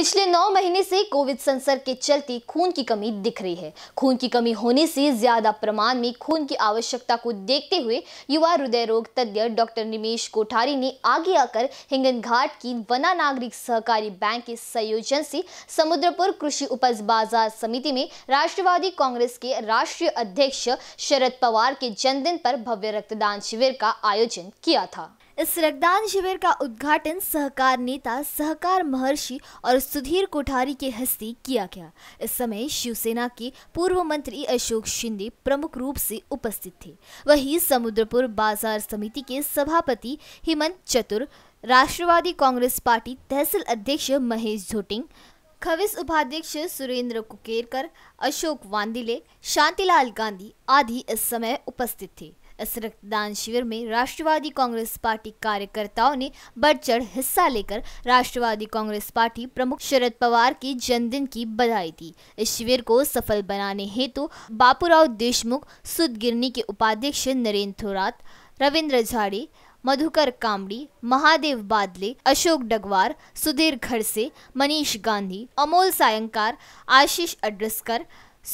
पिछले नौ महीने से कोविड संसर्ग के चलते खून की कमी दिख रही है खून की कमी होने से ज्यादा प्रमाण में खून की आवश्यकता को देखते हुए युवा हृदय रोग तज्ञ डॉक्टर निमेश कोठारी ने आगे आकर हिंगन घाट की वना नागरिक सहकारी बैंक के संयोजन से समुद्रपुर कृषि उपज बाजार समिति में राष्ट्रवादी कांग्रेस के राष्ट्रीय अध्यक्ष शरद पवार के जन्मदिन पर भव्य रक्तदान शिविर का आयोजन किया था इस रक्तदान शिविर का उद्घाटन सहकार नेता सहकार महर्षि और सुधीर कोठारी के हस्ते किया गया इस समय शिवसेना के पूर्व मंत्री अशोक शिंदे प्रमुख रूप से उपस्थित थे वहीं समुद्रपुर बाजार समिति के सभापति हेमंत चतुर राष्ट्रवादी कांग्रेस पार्टी तहसील अध्यक्ष महेश झोटिंग खविस उपाध्यक्ष सुरेंद्र कुकेरकर अशोक वांदिले शांतिलाल गांधी आदि इस समय उपस्थित थे इस रक्तदान शिविर में राष्ट्रवादी कांग्रेस पार्टी कार्यकर्ताओं ने बढ़ चढ़ हिस्सा लेकर राष्ट्रवादी कांग्रेस पार्टी प्रमुख शरद पवार के जन्मदिन की बधाई दी इस शिविर को सफल बनाने हेतु तो बापूराव देशमुख सुदगिरनी के उपाध्यक्ष नरेंद्र थोरात रविंद्र झाड़े मधुकर कामड़ी महादेव बादले अशोक डगवार सुधीर खड़से मनीष गांधी अमोल सायंकार आशीष अड्रस्कर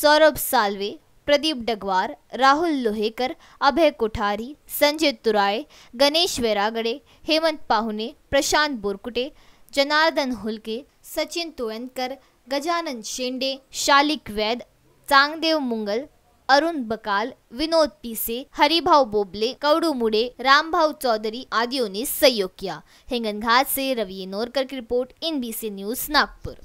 सौरभ सालवे प्रदीप डगवार राहुल लोहेकर अभय कोठारी संजय तुराय गणेश वेरागड़े हेमंत पाहुने प्रशांत बोरकुटे जनार्दन हुलके सचिन तोयनकर गजानन शेंडे शालिक वैद चांगदेव मुंगल अरुण बकाल विनोद पीसे हरिभाव बोबले कौड़ू मुड़े रामभाव चौधरी आदियों ने सहयोग किया हिंगनघाट से रवि नोरकर की report in B news Nagpur